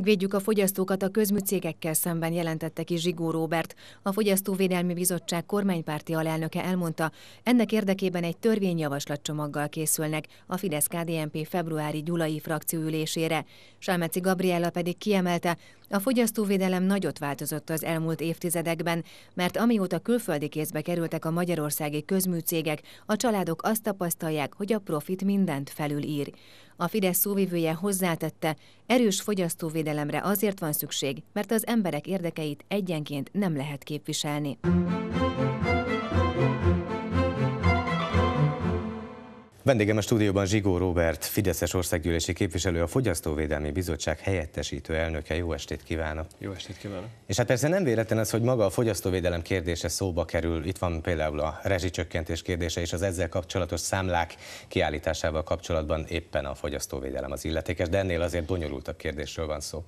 Megvédjük a fogyasztókat a közműcégekkel szemben jelentette ki Zsigó Róbert. A Fogyasztóvédelmi Bizottság kormánypárti alelnöke elmondta, ennek érdekében egy törvényjavaslatcsomaggal készülnek a fidesz kdnp februári gyulai frakcióülésére. Selmeci Gabriella pedig kiemelte, a fogyasztóvédelem nagyot változott az elmúlt évtizedekben, mert amióta külföldi kézbe kerültek a magyarországi közműcégek, a családok azt tapasztalják, hogy a profit mindent felülír. A Fidesz szóvivője hozzátette, erős fogyasztóvédelemre azért van szükség, mert az emberek érdekeit egyenként nem lehet képviselni. Vendégem a stúdióban Zsigó Robert, Fideszes országgyűlési képviselő, a Fogyasztóvédelmi Bizottság helyettesítő elnöke. Jó estét kívánok! Jó estét kívánok! És hát persze nem véletlen az, hogy maga a fogyasztóvédelem kérdése szóba kerül. Itt van például a rezsicsökkentés kérdése és az ezzel kapcsolatos számlák kiállításával kapcsolatban éppen a fogyasztóvédelem az illetékes, de ennél azért bonyolultabb kérdésről van szó.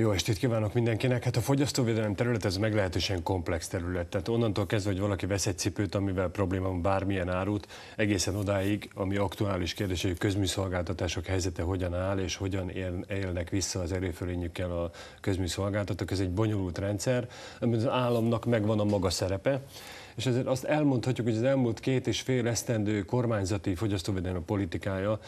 Jó estét kívánok mindenkinek! Hát a fogyasztóvédelem terület ez meglehetősen komplex terület. Tehát onnantól kezdve, hogy valaki vesz egy cipőt, amivel probléma van bármilyen árut, egészen odáig, ami aktuális kérdés, hogy a közműszolgáltatások helyzete hogyan áll, és hogyan élnek vissza az erőfölényükkel a közműszolgáltatók. Ez egy bonyolult rendszer, amiben az államnak megvan a maga szerepe és ezért azt elmondhatjuk, hogy az elmúlt két és fél esztendő kormányzati fogyasztóvédelmi politikája,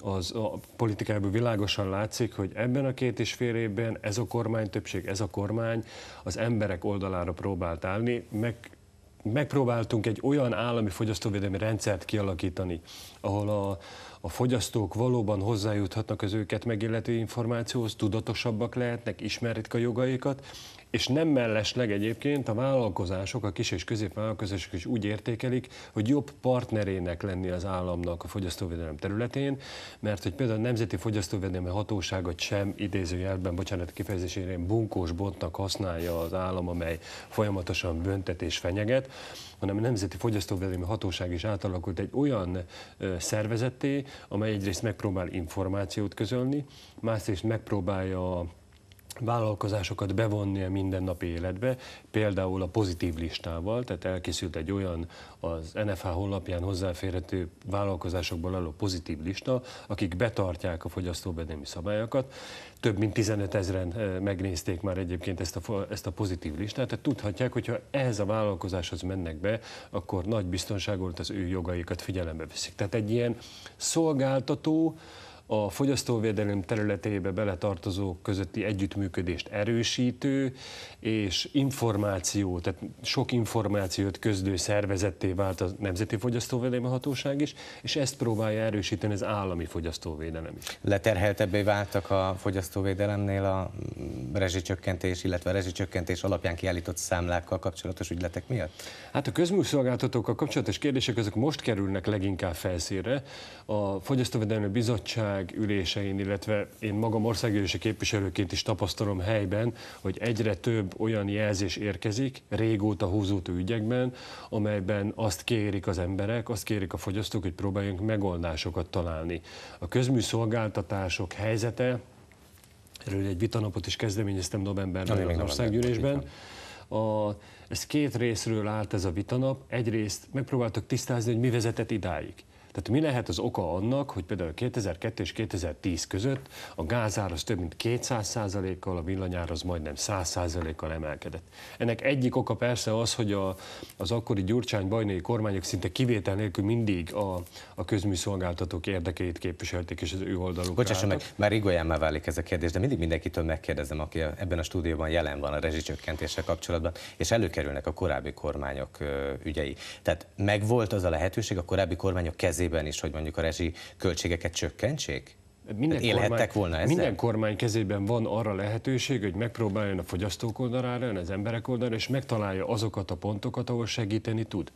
az a politikájából világosan látszik, hogy ebben a két és fél évben ez a kormány többség, ez a kormány az emberek oldalára próbált állni, meg megpróbáltunk egy olyan állami fogyasztóvédelmi rendszert kialakítani, ahol a, a fogyasztók valóban hozzájuthatnak az őket megillető információhoz, tudatosabbak lehetnek, ismerik a jogaikat, és nem mellesleg egyébként a vállalkozások, a kis és középvállalkozások is úgy értékelik, hogy jobb partnerének lenni az államnak a fogyasztóvédelem területén, mert hogy például a Nemzeti Fogyasztóvédelmi Hatóságot sem idézőjelben, bocsánat kifejezésére, bunkós botnak használja az állam, amely folyamatosan büntetés és fenyeget, hanem a Nemzeti Fogyasztóvédelmi Hatóság is átalakult egy olyan szervezetté, amely egyrészt megpróbál információt közölni, másrészt megpróbálja vállalkozásokat bevonni a mindennapi életbe, például a pozitív listával, tehát elkészült egy olyan az NFH honlapján hozzáférhető vállalkozásokból álló pozitív lista, akik betartják a fogyasztóvédelmi szabályokat. Több mint 15 ezeren eh, megnézték már egyébként ezt a, ezt a pozitív listát, tehát tudhatják, hogyha ehhez a vállalkozáshoz mennek be, akkor nagy biztonságot az ő jogaikat figyelembe veszik. Tehát egy ilyen szolgáltató, a fogyasztóvédelem területébe beletartozó közötti együttműködést erősítő, és információ, tehát sok információt közdő szervezetté vált a Nemzeti Fogyasztóvédelmi Hatóság is, és ezt próbálja erősíteni az állami fogyasztóvédelem is. Leterheltebbé váltak a fogyasztóvédelemnél a rezsicsökkentés, illetve a rezsicsökkentés alapján kiállított számlákkal kapcsolatos ügyletek miatt? Hát a közműszolgáltatókkal kapcsolatos kérdések azok most kerülnek leginkább felszínre. A Fogyasztóvédelmi Bizottság bizottság ülésein, illetve én magam országgyűlési képviselőként is tapasztalom helyben, hogy egyre több olyan jelzés érkezik, régóta húzódó ügyekben, amelyben azt kérik az emberek, azt kérik a fogyasztók, hogy próbáljunk megoldásokat találni. A közműszolgáltatások helyzete, erről egy vitanapot is kezdeményeztem novemberben az országgyűlésben, a, ez két részről állt ez a vitanap. Egyrészt megpróbáltak tisztázni, hogy mi vezetett idáig. Tehát mi lehet az oka annak, hogy például 2002 és 2010 között a gázár az több mint 200%-kal, a villanyár az majdnem 100%-kal emelkedett. Ennek egyik oka persze az, hogy a, az akkori Gyurcsány-bajnai kormányok szinte kivétel nélkül mindig a, a közműszolgáltatók érdekeit képviselték, és az ő oldaluk. Bocsás, meg, már igolyámmá válik ez a kérdés, de mindig mindenkitől megkérdezem, aki ebben a stúdióban jelen van a rezsicsökkentéssel kapcsolatban, és előkerülnek a korábbi kormányok ügyei. Tehát megvolt az a lehetőség a korábbi kormányok kezében, kezében is, hogy mondjuk a rezsi költségeket csökkentsék? Minden kormány, volna ezzel? Minden kormány kezében van arra lehetőség, hogy megpróbáljon a fogyasztók oldalára, az emberek oldalára, és megtalálja azokat a pontokat, ahol segíteni tud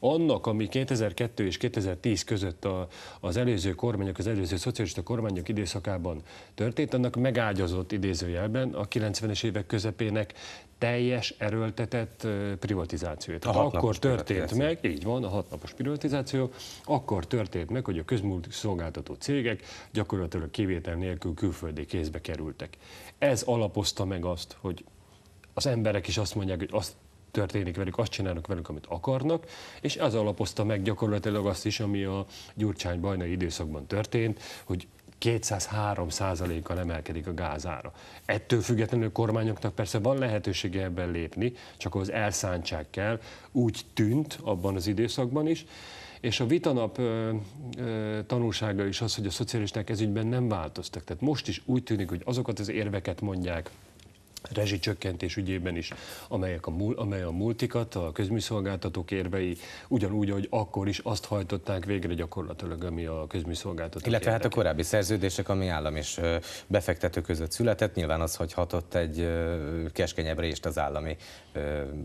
annak, ami 2002 és 2010 között a, az előző kormányok, az előző szocialista kormányok időszakában történt, annak megágyazott idézőjelben a 90-es évek közepének teljes erőltetett privatizációja. Tehát a akkor történt meg, így van, a hatnapos privatizáció, akkor történt meg, hogy a közmúlt szolgáltató cégek gyakorlatilag kivétel nélkül külföldi kézbe kerültek. Ez alapozta meg azt, hogy az emberek is azt mondják, hogy azt történik velük, azt csinálnak velük, amit akarnak, és ez alapozta meg gyakorlatilag azt is, ami a Gyurcsány-Bajnai időszakban történt, hogy 203 százalékkal emelkedik a gázára. Ettől függetlenül a kormányoknak persze van lehetősége ebben lépni, csak az elszántság kell, úgy tűnt abban az időszakban is, és a vitanap ö, ö, tanulsága is az, hogy a szocialisták ezügyben nem változtak. Tehát most is úgy tűnik, hogy azokat az érveket mondják, rezsicsökkentés ügyében is, amelyek a, amely a multikat, a közműszolgáltatók érvei ugyanúgy, hogy akkor is azt hajtották végre gyakorlatilag, ami a közműszolgáltatók Illetve érdeke. hát a korábbi szerződések, ami állam és befektető között született, nyilván az, hogy hatott egy keskenyebb részt az állami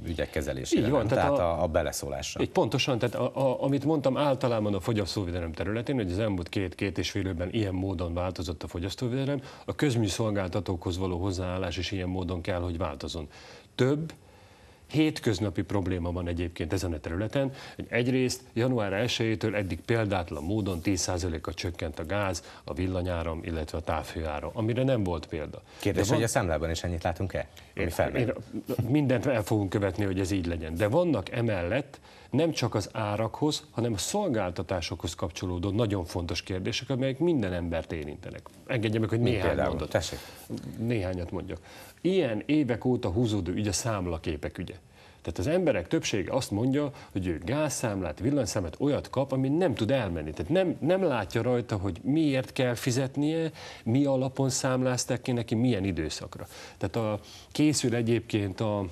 ügyek kezelésére. Így van, tehát, tehát a, a, a beleszólásra. Így pontosan, tehát a, a, amit mondtam általában a fogyasztóvédelem területén, hogy az elmúlt két-két és fél évben ilyen módon változott a fogyasztóvédelem, a közműszolgáltatókhoz való hozzáállás is ilyen módon módon kell, hogy változon. Több hétköznapi probléma van egyébként ezen a területen, hogy egyrészt január 1-től eddig példátlan módon 10%-a csökkent a gáz, a villanyáram, illetve a távhőára, amire nem volt példa. Kérdés, van... hogy a számlában is ennyit látunk-e? Én, én, mindent el fogunk követni, hogy ez így legyen. De vannak emellett nem csak az árakhoz, hanem a szolgáltatásokhoz kapcsolódó nagyon fontos kérdések, amelyek minden embert érintenek. Engedje meg, hogy néhány mondat. Tessék. Néhányat mondjak. Ilyen évek óta húzódó ügy a számlaképek ügye. Tehát az emberek többsége azt mondja, hogy ő gázszámlát, villanyszámlát olyat kap, ami nem tud elmenni. Tehát nem, nem látja rajta, hogy miért kell fizetnie, mi alapon számlázták ki neki, milyen időszakra. Tehát a, készül egyébként a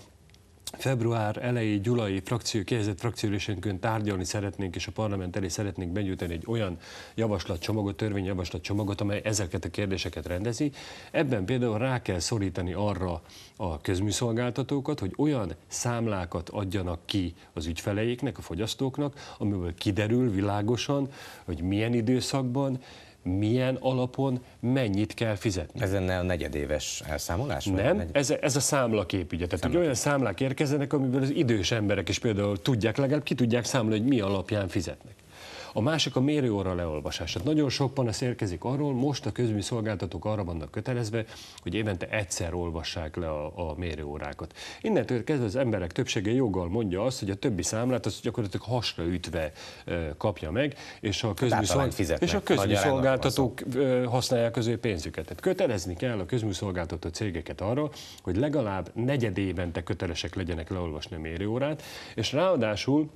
február elejé gyulai frakció, kihelyezett frakcióülésünkön tárgyalni szeretnénk, és a parlament elé szeretnénk benyújtani egy olyan javaslatcsomagot, törvényjavaslatcsomagot, amely ezeket a kérdéseket rendezi. Ebben például rá kell szorítani arra a közműszolgáltatókat, hogy olyan számlákat adjanak ki az ügyfeleiknek, a fogyasztóknak, amiből kiderül világosan, hogy milyen időszakban, milyen alapon mennyit kell fizetni. Ez ennél a negyedéves elszámolás? Nem, negyed... ez, ez a számlakép, ugye. Tehát számlakép. olyan számlák érkezenek, amiből az idős emberek is például tudják, legalább ki tudják számolni, hogy mi alapján fizetnek. A másik a mérőóra leolvasás. Tehát nagyon sok panasz érkezik arról, most a közműszolgáltatók arra vannak kötelezve, hogy évente egyszer olvassák le a, a mérőórákat. Innentől kezdve az emberek többsége joggal mondja azt, hogy a többi számlát az gyakorlatilag hasra ütve kapja meg, és a hát közműszolgáltatók, és a közműszolgáltatók használják az ő pénzüket. Tehát kötelezni kell a közműszolgáltató cégeket arra, hogy legalább negyed évente kötelesek legyenek leolvasni a mérőórát, és ráadásul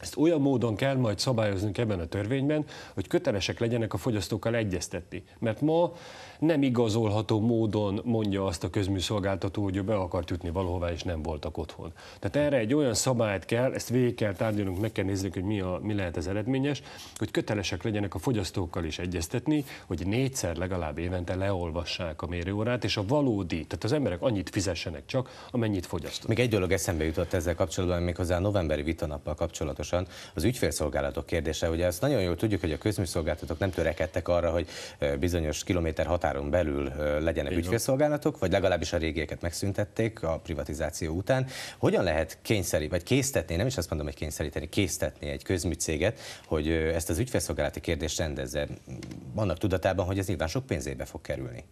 ezt olyan módon kell majd szabályoznunk ebben a törvényben, hogy kötelesek legyenek a fogyasztókkal egyeztetni. Mert ma nem igazolható módon mondja azt a közműszolgáltató, hogy ő be akart jutni valahová, és nem voltak otthon. Tehát erre egy olyan szabályt kell, ezt végig kell tárgyalnunk, meg kell néznünk, hogy mi, a, mi lehet az eredményes, hogy kötelesek legyenek a fogyasztókkal is egyeztetni, hogy négyszer legalább évente leolvassák a mérőórát, és a valódi, tehát az emberek annyit fizessenek csak, amennyit fogyasztanak. Még egy dolog eszembe jutott ezzel kapcsolatban, méghozzá a novemberi vitanappal kapcsolatos pontosan az ügyfélszolgálatok kérdése. Ugye azt nagyon jól tudjuk, hogy a közműszolgáltatók nem törekedtek arra, hogy bizonyos kilométer határon belül legyenek Én ügyfélszolgálatok, vagy legalábbis a régieket megszüntették a privatizáció után. Hogyan lehet kényszeríteni, vagy késztetni, nem is azt mondom, hogy kényszeríteni, késztetni egy közműcéget, hogy ezt az ügyfélszolgálati kérdést rendezze, annak tudatában, hogy ez nyilván sok pénzébe fog kerülni?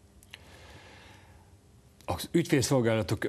Az ügyfélszolgálatok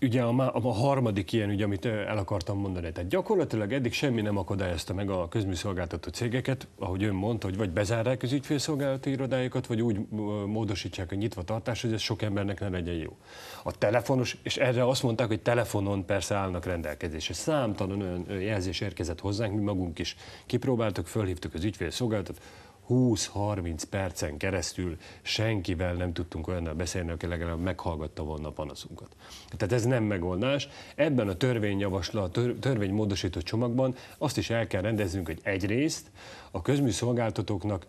ugye a, a harmadik ilyen ügy, amit el akartam mondani. Tehát gyakorlatilag eddig semmi nem akadályozta meg a közműszolgáltató cégeket, ahogy ön mondta, hogy vagy bezárják az ügyfélszolgálati irodáikat, vagy úgy módosítják a nyitva tartás, hogy ez sok embernek ne legyen jó. A telefonos, és erre azt mondták, hogy telefonon persze állnak rendelkezésre. Számtalan olyan jelzés érkezett hozzánk, mi magunk is kipróbáltuk, fölhívtuk az ügyfélszolgáltatót, 20-30 percen keresztül senkivel nem tudtunk olyannal beszélni, aki legalább meghallgatta volna a panaszunkat. Tehát ez nem megoldás. Ebben a törvényjavaslat, tör, törvénymódosító csomagban azt is el kell rendeznünk, hogy egyrészt a közműszolgáltatóknak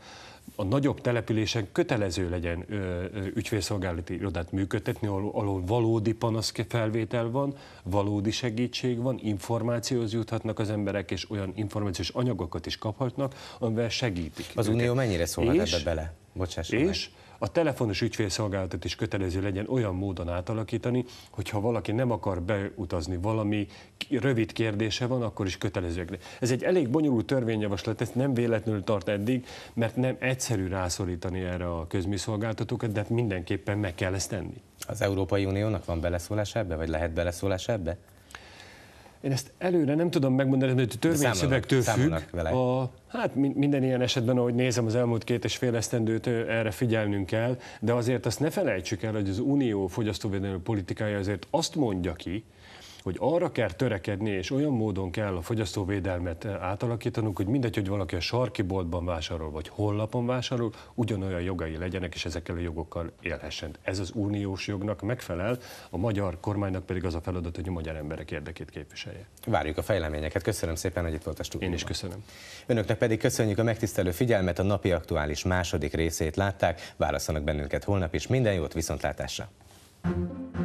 a nagyobb településen kötelező legyen ö, ö, ügyfélszolgálati irodát működtetni, ahol, ahol valódi panaszfelvétel van, valódi segítség van, információhoz juthatnak az emberek, és olyan információs anyagokat is kaphatnak, amivel segítik. Az őket. Unió mennyire szólhat ebbe bele? Bocsássam és meg a telefonos ügyfélszolgálatot is kötelező legyen olyan módon átalakítani, hogyha valaki nem akar beutazni valami rövid kérdése van, akkor is kötelezőek. Ez egy elég bonyolult törvényjavaslat, ezt nem véletlenül tart eddig, mert nem egyszerű rászorítani erre a közműszolgáltatókat, de hát mindenképpen meg kell ezt tenni. Az Európai Uniónak van beleszólás ebbe, vagy lehet beleszólás ebbe? Én ezt előre nem tudom megmondani, mert a törvényszövegtől függ. Vele. A, hát minden ilyen esetben, ahogy nézem az elmúlt két és fél esztendőt, erre figyelnünk kell, de azért azt ne felejtsük el, hogy az unió fogyasztóvédelmi politikája azért azt mondja ki, hogy arra kell törekedni, és olyan módon kell a fogyasztóvédelmet eh, átalakítanunk, hogy mindegy, hogy valaki a sarki boltban vásárol, vagy hollapon vásárol, ugyanolyan jogai legyenek, és ezekkel a jogokkal élhessen. Ez az uniós jognak megfelel, a magyar kormánynak pedig az a feladat, hogy a magyar emberek érdekét képviselje. Várjuk a fejleményeket. Köszönöm szépen, hogy itt volt a stúdióban. Én is köszönöm. Önöknek pedig köszönjük a megtisztelő figyelmet, a napi aktuális második részét látták. Válaszolnak bennünket holnap is. Minden jót, viszontlátásra! thank you